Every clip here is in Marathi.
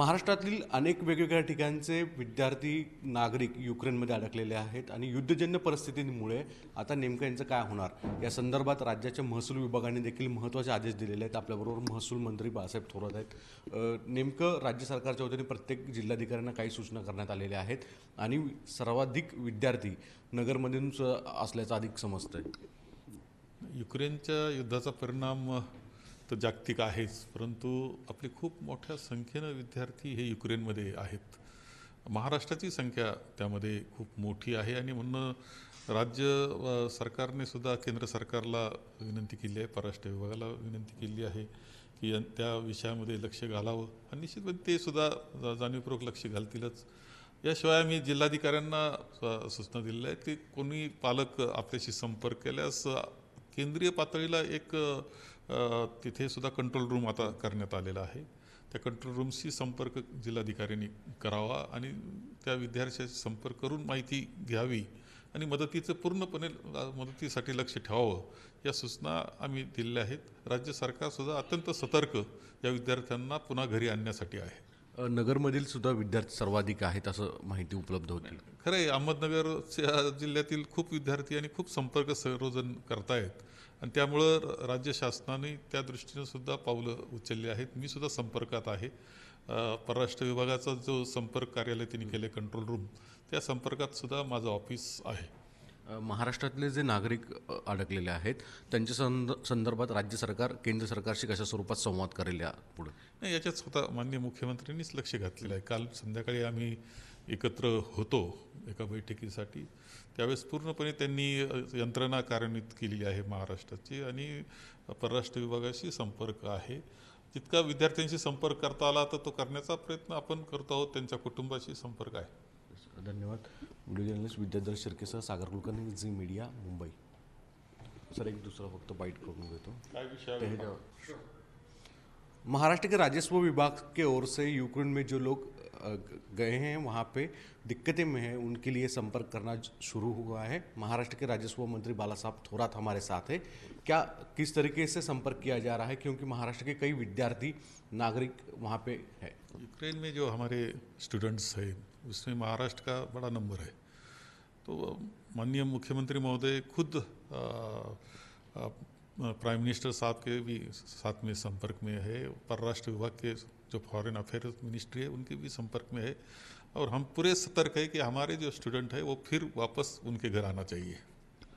महाराष्ट्रातील अनेक वेगवेगळ्या ठिकाणचे विद्यार्थी नागरिक युक्रेनमध्ये अडकलेले आहेत आणि युद्धजन्य परिस्थितीमुळे आता नेमकं यांचं काय होणार या संदर्भात राज्याच्या महसूल विभागाने देखील महत्त्वाचे आदेश दिलेले आहेत आपल्याबरोबर महसूल मंत्री बाळासाहेब थोरात आहेत नेमकं राज्य सरकारच्या वतीने प्रत्येक जिल्हाधिकाऱ्यांना काही सूचना करण्यात आलेल्या आहेत आणि सर्वाधिक विद्यार्थी नगरमधूनच असल्याचं अधिक समजतं आहे युक्रेनच्या युद्धाचा परिणाम तर जागतिक आहेच परंतु आपले खूप मोठ्या संख्येनं विद्यार्थी हे युक्रेनमध्ये आहेत महाराष्ट्राची संख्या त्यामध्ये खूप मोठी आहे आणि म्हणून राज्य सरकारने सुद्धा केंद्र सरकारला विनंती केली आहे परराष्ट्र विभागाला विनंती केली आहे की त्या विषयामध्ये लक्ष घालावं आणि निश्चितपणे ते सुद्धा जाणीवपूर्वक लक्ष घालतीलच याशिवाय आम्ही जिल्हाधिकाऱ्यांना सूचना दिलेल्या आहेत की कोणी पालक आपल्याशी संपर्क केल्यास केंद्रीय पातळीला एक तिथे सुद्धा कंट्रोल रूम आता करण्यात आलेला आहे त्या कंट्रोल रूमशी संपर्क जिल्हाधिकाऱ्यांनी करावा आणि त्या विद्यार्थ्याशी संपर्क करून माहिती घ्यावी आणि मदतीचं पूर्णपणे मदतीसाठी लक्ष ठेवावं या सूचना आम्ही दिलेल्या आहेत राज्य सरकारसुद्धा अत्यंत सतर्क या विद्यार्थ्यांना पुन्हा घरी आणण्यासाठी आहे नगरमधील सुद्धा विद्यार्थी सर्वाधिक आहेत असं माहिती उपलब्ध होती खरं आहे अहमदनगरच्या जिल्ह्यातील खूप विद्यार्थी आणि खूप संपर्क संयोजन करतायत आणि त्यामुळं राज्य शासनाने त्या दृष्टीनं सुद्धा पावलं उचलली आहेत मी सुद्धा संपर्कात आहे परराष्ट्र विभागाचा जो संपर्क कार्यालय त्यांनी केले कंट्रोल रूम त्या संपर्कात सुद्धा माझं ऑफिस आहे महाराष्ट्रातले जे नागरिक अडकलेले आहेत त्यांच्या संद संदर्भात राज्य सरकार केंद्र सरकारशी कशा स्वरूपात संवाद करेल या पुढे नाही याच्यात स्वतः माननीय मुख्यमंत्र्यांनीच लक्ष घातलेलं आहे काल संध्याकाळी आम्ही एकत्र होतो एका बैठकीसाठी त्यावेळेस पूर्णपणे त्यांनी यंत्रणा कार्यान्वित केलेली आहे महाराष्ट्राची आणि परराष्ट्र विभागाशी संपर्क आहे जितका विद्यार्थ्यांशी संपर्क करता आला तर तो करण्याचा प्रयत्न आपण करतो आहोत त्यांच्या कुटुंबाशी संपर्क आहे धन्यवाद व्हिडिओ जर्नलिस्ट विद्याधर शिर्केसह सागर कुलकर्णी झी मीडिया मुंबई सर एक दुसरा फक्त बाईट करून घेतो काय विषय महाराष्ट्र के राजस्व विभाग के ओर से यूक्रेन में जो लोग गए हैं वहाँ पे दिक्कतें में हैं उनके लिए संपर्क करना शुरू हुआ है महाराष्ट्र के राजस्व मंत्री बाला साहब थोरात हमारे साथ है क्या किस तरीके से संपर्क किया जा रहा है क्योंकि महाराष्ट्र के कई विद्यार्थी नागरिक वहाँ पे है यूक्रेन में जो हमारे स्टूडेंट्स हैं उसमें महाराष्ट्र का बड़ा नंबर है तो माननीय मुख्यमंत्री महोदय खुद आ, आ, प्राइम मिनिस्टर साहब के भी साथ में संपर्क में है परराष्ट्र विभाग के जो फॉरेन अफेयर मिनिस्ट्री है उनके भी संपर्क में है और हम पूरे सतर्क है कि हमारे जो स्टूडेंट है वो फिर वापस उनके घर आना चाहिए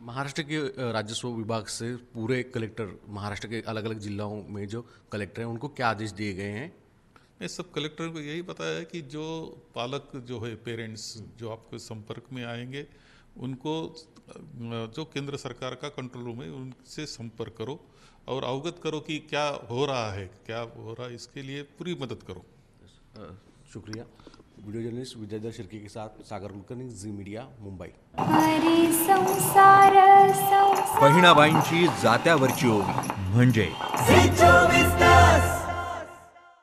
महाराष्ट्र के राजस्व विभाग से पूरे कलेक्टर महाराष्ट्र के अलग अलग जिलों में जो कलेक्टर हैं उनको क्या आदेश दिए गए हैं मैं सब कलेक्टर को यही बताया है कि जो पालक जो है पेरेंट्स जो आपके संपर्क में आएंगे उनको जो केंद्र सरकार का कंट्रोल रूम है उनसे संपर्क करो और अवगत करो कि क्या हो रहा है क्या हो रहा है इसके लिए पूरी मदद करो शुक्रिया वीडियो जर्नलिस्ट विजयदर शिर्के के साथ सागर कुलकर्णी जी मीडिया मुंबई बहिणाबाईंची जात्यावरची ओवी म्हणजे